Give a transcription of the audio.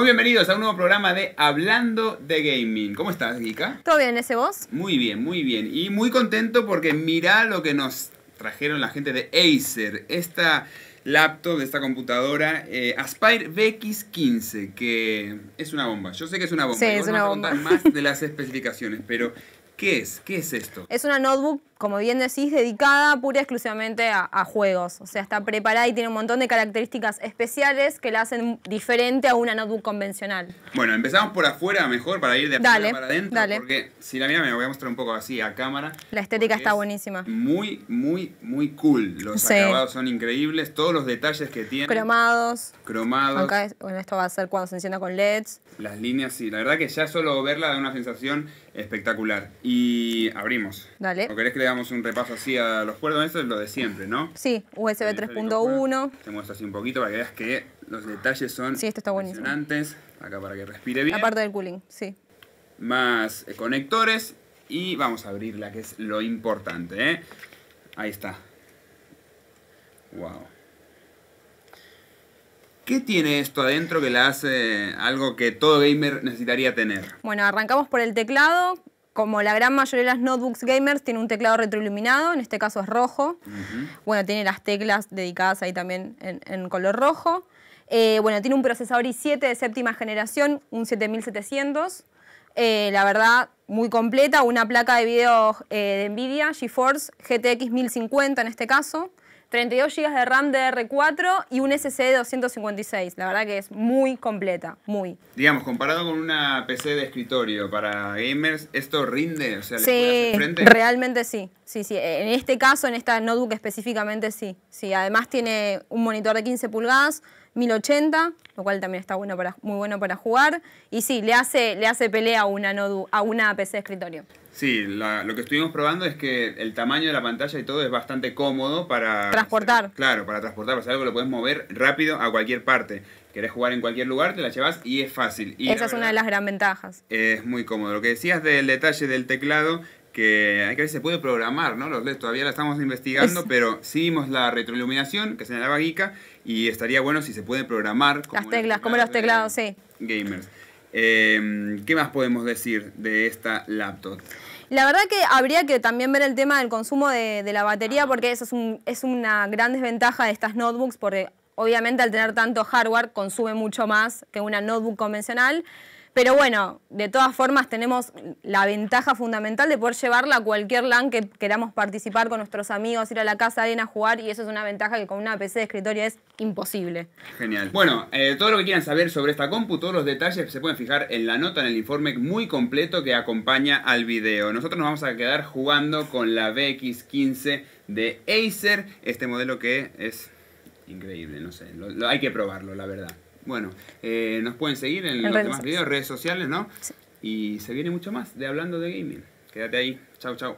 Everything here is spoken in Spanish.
Muy bienvenidos a un nuevo programa de Hablando de Gaming. ¿Cómo estás, Kika? ¿Todo bien, ese vos? Muy bien, muy bien. Y muy contento porque mira lo que nos trajeron la gente de Acer. Esta laptop, esta computadora, eh, Aspire vx 15 que es una bomba. Yo sé que es una bomba. Sí, es una bomba. A contar más de las especificaciones, pero ¿Qué es? ¿Qué es esto? Es una notebook, como bien decís, dedicada pura y exclusivamente a, juegos. O sea, está preparada y tiene un montón de características especiales que la hacen diferente a una notebook convencional. Bueno, empezamos por afuera mejor para ir de afuera para adentro. Porque si la mía me voy a mostrar un poco así a cámara. La estética está buenísima. Muy, muy, muy cool. Los acabados son increíbles. Todos los detalles que tiene. Cromados. Cromados. Acá esto va a ser cuando se encienda con LEDs. Las líneas, sí. La verdad que ya solo verla da una sensación Espectacular. Y abrimos. Dale. ¿O querés que le damos un repaso así a los puertos? Eso es lo de siempre, ¿no? Sí, USB 3.1. Te muestro así un poquito para que veas que los detalles son sí, esto está buenísimo. antes Acá para que respire bien. Aparte del cooling, sí. Más eh, conectores. Y vamos a abrirla, que es lo importante, ¿eh? Ahí está. Wow. ¿Qué tiene esto adentro que la hace algo que todo gamer necesitaría tener? Bueno, arrancamos por el teclado. Como la gran mayoría de las notebooks gamers, tiene un teclado retroiluminado, en este caso es rojo. Bueno, tiene las teclas dedicadas ahí también en, color rojo. Eh, bueno, tiene un procesador i7 de séptima generación, un 7700. Eh, la verdad, muy completa. Una placa de video eh, de NVIDIA, GeForce GTX 1050 en este caso. 32 GB de RAM r 4 y un SSD de 256. La verdad que es muy completa, muy. Digamos, comparado con una PC de escritorio para gamers, ¿esto rinde? O sea, sí, realmente sí. Sí, sí. En este caso, en esta notebook específicamente, sí. Sí, además tiene un monitor de 15 pulgadas, 1080, lo cual también está bueno para, muy bueno para jugar. Y sí, le hace, le hace pelea a una, a una PC de escritorio. Sí, lo que estuvimos probando es que el tamaño de la pantalla y todo es bastante cómodo para... Transportar. claro, para transportar, para sea, algo lo puedes mover rápido a cualquier parte. Querés jugar en cualquier lugar, te la llevas y es fácil. Esa es una de las gran ventajas. Es muy cómodo. Lo que decías del detalle del teclado, que hay que ver si se puede programar, ¿no? Los e todavía la estamos investigando, pero sí vimos la retroiluminación que señalaba Gika y estaría bueno si se puede programar. Como las teclas, como los teclados, sí. Gamers. Em, ¿Qué más podemos decir de esta laptop? La verdad que habría que también ver el tema del consumo de, la batería porque eso es, es una gran desventaja de estas notebooks porque obviamente al tener tanto hardware consume mucho más que una notebook convencional. Pero bueno, de todas formas tenemos la ventaja fundamental de poder llevarla a cualquier LAN que queramos participar con nuestros amigos, ir a la casa de a jugar y eso es una ventaja que con una PC de escritorio es imposible. Genial. Bueno, eh, todo lo que quieran saber sobre esta compu, todos los detalles se pueden fijar en la nota, en el informe muy completo que acompaña al video. Nosotros nos vamos a quedar jugando con la BX15 de Acer, este modelo que es increíble, no sé, hay que probarlo, la verdad. Bueno, eh, nos pueden seguir en, los demás videos, redes sociales, ¿no? Y se viene mucho más de Hablando de Gaming. Quédate ahí. chao chao